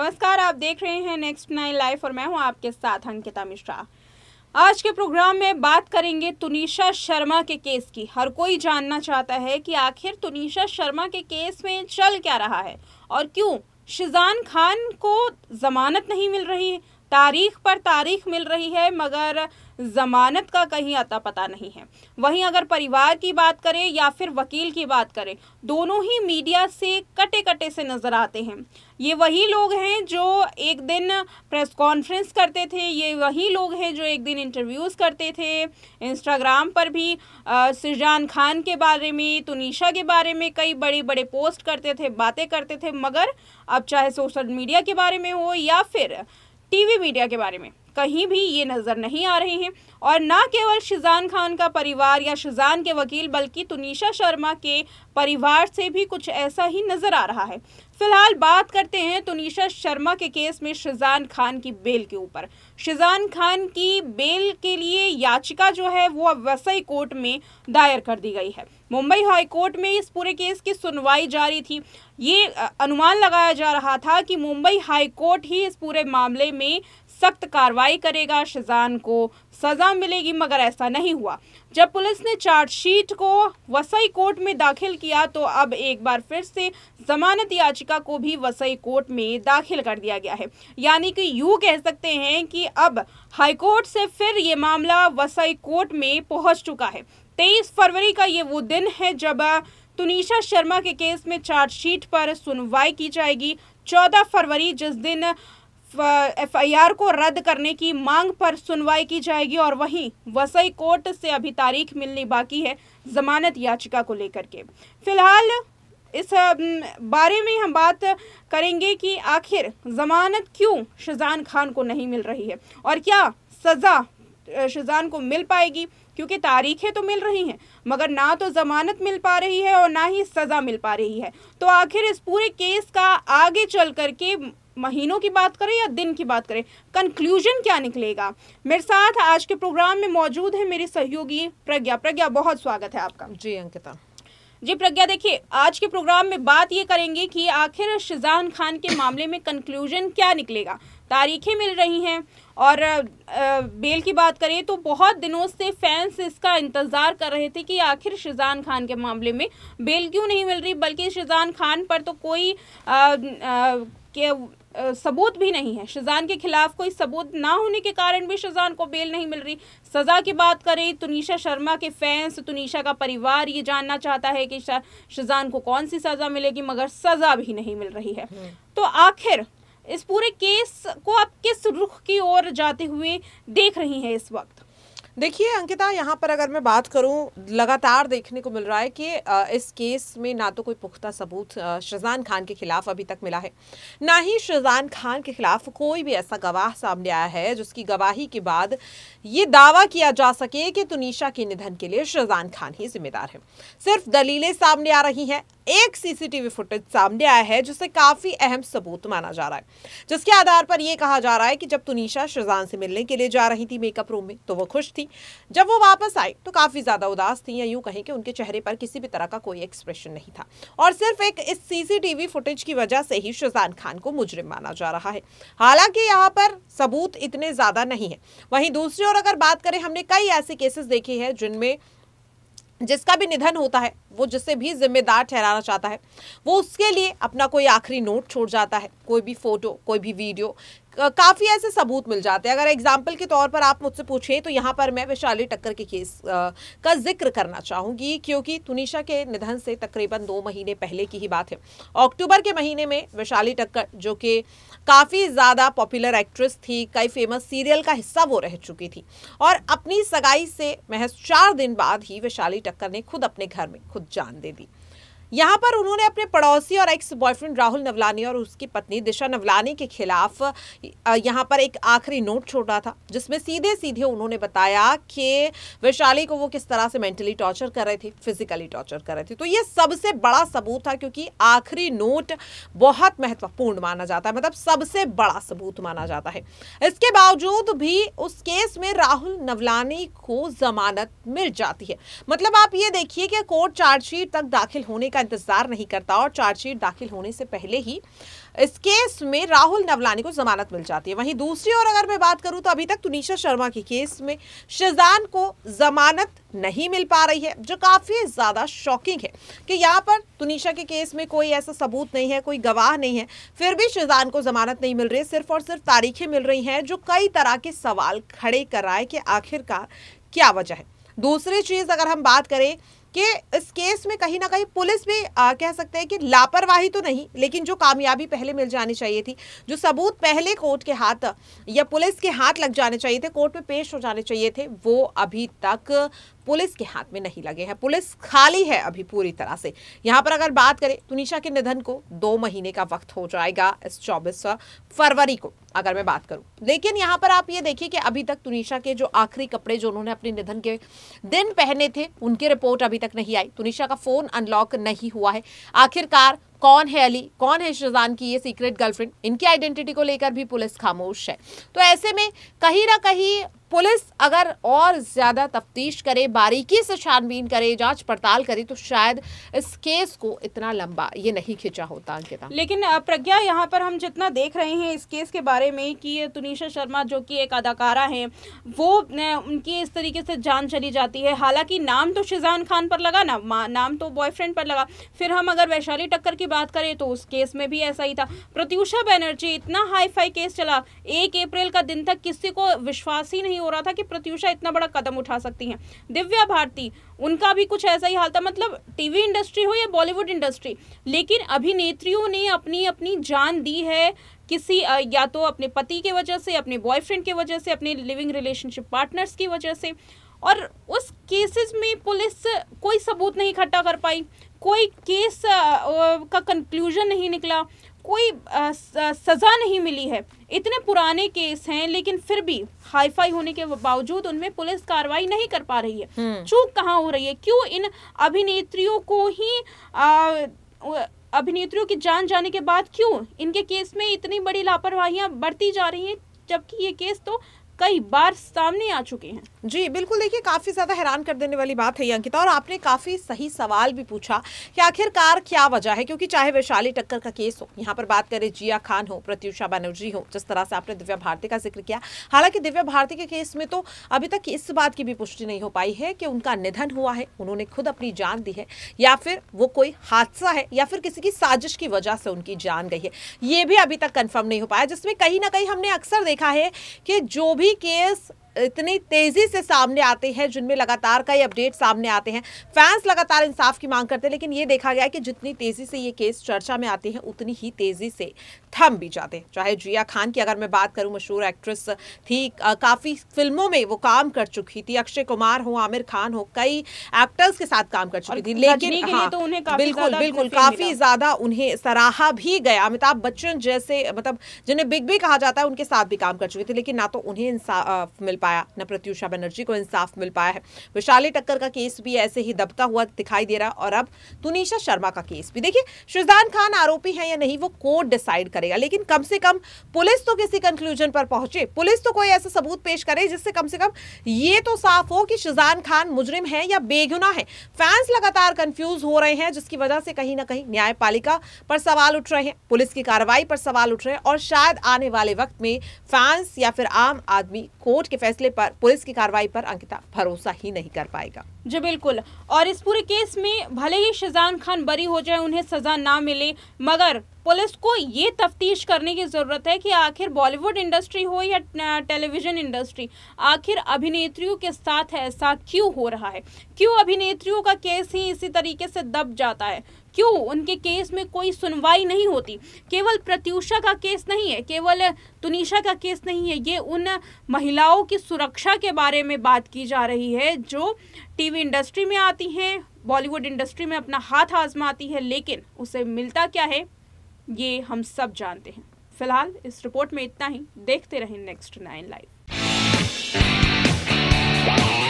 नमस्कार आप देख रहे हैं नेक्स्ट नाइन लाइफ और मैं हूं आपके साथ अंकिता मिश्रा आज के प्रोग्राम में बात करेंगे तुनिशा शर्मा के केस की हर कोई जानना चाहता है कि आखिर तुनिशा शर्मा के केस में चल क्या रहा है और क्यों शिजान खान को जमानत नहीं मिल रही तारीख पर तारीख मिल रही है मगर ज़मानत का कहीं अता पता नहीं है वहीं अगर परिवार की बात करें या फिर वकील की बात करें दोनों ही मीडिया से कटे कटे से नज़र आते हैं ये वही लोग हैं जो एक दिन प्रेस कॉन्फ्रेंस करते थे ये वही लोग हैं जो एक दिन इंटरव्यूज़ करते थे इंस्टाग्राम पर भी सुजान खान के बारे में तुनिशा के बारे में कई बड़े बड़े पोस्ट करते थे बातें करते थे मगर अब चाहे सोशल मीडिया के बारे में हो या फिर टीवी मीडिया के बारे में कहीं भी ये नज़र नहीं आ रहे हैं और न केवल शिजान खान का परिवार या शिजान के वकील बल्कि तुनिशा शर्मा के परिवार से भी कुछ ऐसा ही नज़र आ रहा है फिलहाल बात करते हैं तुनिशा शर्मा के केस में शिजान खान की बेल के ऊपर शिजान खान की बेल के लिए याचिका जो है वो अब वसई कोर्ट में दायर कर दी गई है मुंबई हाई कोर्ट में इस पूरे केस की सुनवाई जारी थी ये अनुमान लगाया जा रहा था कि मुंबई हाई कोर्ट ही इस पूरे मामले में सख्त कार्रवाई करेगा शजान को सज़ा मिलेगी मगर ऐसा नहीं हुआ जब पुलिस ने चार्जशीट को वसई कोर्ट में दाखिल किया तो अब एक बार फिर से जमानत याचिका को भी वसई कोर्ट में दाखिल कर दिया गया है यानी कि यू कह सकते हैं कि अब हाईकोर्ट से फिर ये मामला वसई कोर्ट में पहुंच चुका है तेईस फरवरी का ये वो दिन है जब तुनिशा शर्मा के केस में चार्जशीट पर सुनवाई की जाएगी चौदह फरवरी जिस दिन एफआईआर को रद्द करने की मांग पर सुनवाई की जाएगी और वहीं वसई कोर्ट से अभी तारीख मिलनी बाकी है जमानत याचिका को लेकर के फिलहाल इस बारे में हम बात करेंगे कि आखिर जमानत क्यों शजान खान को नहीं मिल रही है और क्या सज़ा शजान को मिल पाएगी क्योंकि तारीखें तो मिल रही हैं मगर ना तो ज़मानत मिल पा रही है और ना ही सज़ा मिल पा रही है तो आखिर इस पूरे केस का आगे चल करके महीनों की बात करें या दिन की बात करें कंक्लूजन क्या निकलेगा मेरे साथ आज के प्रोग्राम में मौजूद है मेरी सहयोगी प्रज्ञा प्रज्ञा बहुत स्वागत है आपका जी अंकिता जी प्रज्ञा देखिए आज के प्रोग्राम में बात ये करेंगे कि आखिर शिजान खान के मामले में कंक्लूजन क्या निकलेगा तारीखें मिल रही हैं और बेल की बात करें तो बहुत दिनों से फैंस इसका इंतज़ार कर रहे थे कि आखिर शिजान खान के मामले में बेल क्यों नहीं मिल रही बल्कि शिजान खान पर तो कोई आ, आ, के सबूत भी नहीं है शिजान के खिलाफ कोई सबूत ना होने के कारण भी शिजान को बेल नहीं मिल रही सज़ा की बात करें तुनिशा शर्मा के फैंस तुनिशा का परिवार ये जानना चाहता है कि शिजान को कौन सी सज़ा मिलेगी मगर सज़ा भी नहीं मिल रही है हम्म। तो आखिर इस पूरे केस को आप किस रुख की ओर जाते हुए देख रही हैं इस वक्त देखिए अंकिता यहाँ पर अगर मैं बात करूँ लगातार देखने को मिल रहा है कि इस केस में ना तो कोई पुख्ता सबूत शजान खान के खिलाफ अभी तक मिला है ना ही शजान खान के खिलाफ कोई भी ऐसा गवाह सामने आया है जिसकी गवाही के बाद ये दावा किया जा सके कि तुनिशा के निधन के लिए शजान खान ही जिम्मेदार है सिर्फ दलीलें सामने आ रही हैं एक सीसीटीवी फुटेज सामने आया है जिसे काफी अहम सबूत माना जा रहा है जिसके आधार पर यह कहा जा रहा है कि जब तुनिशा शजान से मिलने के लिए जा रही थी मेकअप रूम में तो वो खुश थी थी जब वो वापस आई तो काफ़ी ज़्यादा उदास थी या यूँ कहें कि उनके चेहरे पर किसी भी तरह का कोई एक्सप्रेशन नहीं था और सिर्फ एक इस सीसीटीवी फुटेज की वजह से ही शुजान खान को मुजरिम माना जा रहा है हालांकि यहाँ पर सबूत इतने ज़्यादा नहीं है वहीं दूसरी ओर अगर बात करें हमने कई ऐसे केसेस देखे हैं जिनमें जिसका भी निधन होता है वो जिसे भी जिम्मेदार ठहराना चाहता है वो उसके लिए अपना कोई आखिरी नोट छोड़ जाता है कोई भी फोटो कोई भी वीडियो काफ़ी ऐसे सबूत मिल जाते हैं अगर एग्जाम्पल के तौर पर आप मुझसे पूछें तो यहाँ पर मैं वैशाली टक्कर के केस का जिक्र करना चाहूँगी क्योंकि तुनिशा के निधन से तकरीबन दो महीने पहले की ही बात है अक्टूबर के महीने में वैशाली टक्कर जो कि काफ़ी ज़्यादा पॉपुलर एक्ट्रेस थी कई फेमस सीरियल का हिस्सा वो रह चुकी थी और अपनी सगाई से महज चार दिन बाद ही वैशाली टक्कर ने खुद अपने घर में खुद जान दे दी यहाँ पर उन्होंने अपने पड़ोसी और एक्स बॉयफ्रेंड राहुल नवलानी और उसकी पत्नी दिशा नवलानी के खिलाफ यहाँ पर एक आखिरी नोट छोड़ा था जिसमें सीधे सीधे उन्होंने बताया कि वैशाली को वो किस तरह से मेंटली टॉर्चर कर रहे थे फिजिकली टॉर्चर कर रहे थे तो ये सबसे बड़ा सबूत था क्योंकि आखिरी नोट बहुत महत्वपूर्ण माना जाता है मतलब सबसे बड़ा सबूत माना जाता है इसके बावजूद भी उस केस में राहुल नवलानी को जमानत मिल जाती है मतलब आप ये देखिए कि कोर्ट चार्जशीट तक दाखिल होने का का इंतजार नहीं करता और चार्जशीट दाखिल होने से पहले ही इस केस में राहुल नवलानी को जमानत मिल जाती है वहीं दूसरी ओर अगर मैं बात करूं तो अभी तक तुनिशा शर्मा के केस में शजान को जमानत नहीं मिल पा रही है जो काफ़ी ज़्यादा शॉकिंग है कि यहाँ पर तुनिशा के केस में कोई ऐसा सबूत नहीं है कोई गवाह नहीं है फिर भी शजान को ज़मानत नहीं मिल रही है सिर्फ और सिर्फ तारीखें मिल रही हैं जो कई तरह के सवाल खड़े कराए कि आखिरकार क्या वजह है दूसरी चीज़ अगर हम बात करें कि इस केस में कहीं ना कहीं पुलिस भी आ, कह सकते हैं कि लापरवाही तो नहीं लेकिन जो कामयाबी पहले मिल जानी चाहिए थी जो सबूत पहले कोर्ट के हाथ या पुलिस के हाथ लग जाने चाहिए थे कोर्ट में पेश हो जाने चाहिए थे वो अभी तक पुलिस के हाथ में नहीं लगे हैं पुलिस खाली है अभी पूरी तरह से यहाँ पर अगर बात करें तो निशा के निधन को दो महीने का वक्त हो जाएगा इस चौबीस फरवरी को अगर मैं बात करूं लेकिन यहां पर आप ये देखिए कि अभी तक तुनिशा के जो आखिरी कपड़े जो उन्होंने अपने निधन के दिन पहने थे उनकी रिपोर्ट अभी तक नहीं आई तुनिशा का फोन अनलॉक नहीं हुआ है आखिरकार कौन है अली कौन है शजान की ये सीक्रेट गर्लफ्रेंड इनकी आइडेंटिटी को लेकर भी पुलिस खामोश है तो ऐसे में कहीं ना कहीं पुलिस अगर और ज़्यादा तफ्तीश करे बारीकी से छानबीन करे जांच पड़ताल करे तो शायद इस केस को इतना लंबा ये नहीं खिंचा होता अंकिता लेकिन प्रज्ञा यहाँ पर हम जितना देख रहे हैं इस केस के बारे में कि तुनिशा शर्मा जो कि एक अदाकारा हैं वो उनकी इस तरीके से जान चली जाती है हालांकि नाम तो शिजान खान पर लगा ना नाम तो बॉयफ्रेंड पर लगा फिर हम अगर वैशाली टक्कर की की बात करें तो उस केस में भी ऐसा ही था प्रत्युषा बैनर्जी इतना हाई फाई केस चला एक अप्रैल का दिन तक किसी को विश्वास ही नहीं हो रहा था कि प्रत्युषा इतना बड़ा कदम उठा सकती हैं दिव्या भारती उनका भी कुछ ऐसा ही हाल था मतलब टीवी इंडस्ट्री हो या बॉलीवुड इंडस्ट्री लेकिन अभिनेत्रियों ने अपनी अपनी जान दी है किसी या तो अपने पति के वजह से अपने बॉयफ्रेंड के वजह से अपने लिविंग रिलेशनशिप पार्टनर्स की वजह से और उस केसेस में पुलिस कोई सबूत नहीं इकट्ठा कर पाई कोई केस का कंक्लूजन नहीं निकला कोई सज़ा नहीं मिली है इतने पुराने केस हैं लेकिन फिर भी हाईफाई होने के बावजूद उनमें पुलिस कार्रवाई नहीं कर पा रही है हम्म। चूक कहाँ हो रही है क्यों इन अभिनेत्रियों को ही अभिनेत्रियों की जान जाने के बाद क्यों इनके केस में इतनी बड़ी लापरवाहियां बढ़ती जा रही हैं जबकि ये केस तो कई बार सामने आ चुके हैं जी बिल्कुल देखिए काफ़ी ज़्यादा हैरान कर देने वाली बात है अंकिता और आपने काफ़ी सही सवाल भी पूछा कि आखिरकार क्या वजह है क्योंकि चाहे वैशाली टक्कर का केस हो यहाँ पर बात करें जिया खान हो प्रत्युषा बनर्जी हो जिस तरह से आपने दिव्या भारती का जिक्र किया हालांकि दिव्या भारती के केस में तो अभी तक इस बात की भी पुष्टि नहीं हो पाई है कि उनका निधन हुआ है उन्होंने खुद अपनी जान दी है या फिर वो कोई हादसा है या फिर किसी की साजिश की वजह से उनकी जान गई है ये भी अभी तक कन्फर्म नहीं हो पाया जिसमें कहीं ना कहीं हमने अक्सर देखा है कि जो भी सभी केस इतनी तेजी से सामने आते हैं जिनमें लगातार कई अपडेट सामने आते हैं फैंस लगातार इंसाफ की मांग करते हैं लेकिन ये देखा गया कि जितनी तेजी से ये केस चर्चा में आते हैं उतनी ही तेजी से थम भी जाते चाहे जिया खान की अगर मैं बात करूं मशहूर एक्ट्रेस थी काफ़ी फिल्मों में वो काम कर चुकी थी अक्षय कुमार हो आमिर खान हो कई एक्टर्स के साथ काम कर चुकी थी लेकिन हाँ, तो उन्हें काफी बिल्कुल बिल्कुल काफ़ी ज़्यादा उन्हें सराहा भी गया अमिताभ बच्चन जैसे मतलब जिन्हें बिग भी कहा जाता है उनके साथ भी काम कर चुकी थी लेकिन ना तो उन्हें इंसाफ मिल पाया न प्रत्युषा बनर्जी को इंसाफ मिल पाया है विशाली टक्कर का केस भी ऐसे ही दबता हुआ दिखाई दे रहा और अब तुनिशा शर्मा का केस भी देखिए शुजान खान आरोपी है या नहीं वो कोर्ट डिसाइड करेगा लेकिन कम से कम पुलिस तो किसी कंक्लूजन पर पहुंचे पुलिस तो कोई ऐसा सबूत पेश करे जिससे कम से कम ये तो साफ हो कि शिजान खान मुजरिम है या बेगुना है फैंस लगातार कंफ्यूज हो रहे हैं जिसकी वजह से कहीं ना कहीं न्यायपालिका पर सवाल उठ रहे हैं पुलिस की कार्रवाई पर सवाल उठ रहे हैं और शायद आने वाले वक्त में फैंस या फिर आम आदमी कोर्ट के फैसले पर पुलिस की कार्रवाई पर अंकिता भरोसा ही नहीं कर पाएगा जी बिल्कुल और इस पूरे केस में भले ही शिजान खान बरी हो जाए उन्हें सजा ना मिले मगर पुलिस को ये तफ्तीश करने की ज़रूरत है कि आखिर बॉलीवुड इंडस्ट्री हो या टेलीविज़न इंडस्ट्री आखिर अभिनेत्रियों के साथ ऐसा क्यों हो रहा है क्यों अभिनेत्रियों का केस ही इसी तरीके से दब जाता है क्यों उनके केस में कोई सुनवाई नहीं होती केवल प्रत्यूषा का केस नहीं है केवल तुनिशा का केस नहीं है ये उन महिलाओं की सुरक्षा के बारे में बात की जा रही है जो टीवी इंडस्ट्री में आती हैं बॉलीवुड इंडस्ट्री में अपना हाथ आजमाती है लेकिन उसे मिलता क्या है ये हम सब जानते हैं फिलहाल इस रिपोर्ट में इतना ही देखते रहें नेक्स्ट नाइन लाइव